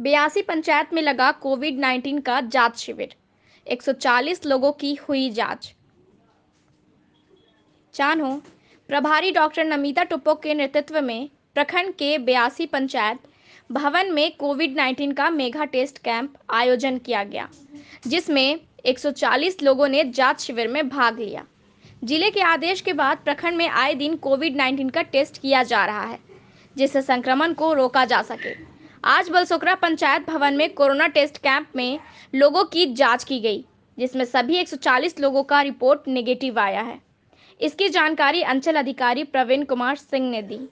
बयासी पंचायत में लगा कोविड 19 का जांच शिविर 140 लोगों की हुई जांच चानो प्रभारी डॉक्टर नमिता टुप्पो के नेतृत्व में प्रखंड के बयासी पंचायत भवन में कोविड 19 का मेगा टेस्ट कैंप आयोजन किया गया जिसमें 140 लोगों ने जांच शिविर में भाग लिया जिले के आदेश के बाद प्रखंड में आए दिन कोविड 19 का टेस्ट किया जा रहा है जिससे संक्रमण को रोका जा सके आज बलसोकरा पंचायत भवन में कोरोना टेस्ट कैंप में लोगों की जांच की गई जिसमें सभी 140 लोगों का रिपोर्ट नेगेटिव आया है इसकी जानकारी अंचल अधिकारी प्रवीण कुमार सिंह ने दी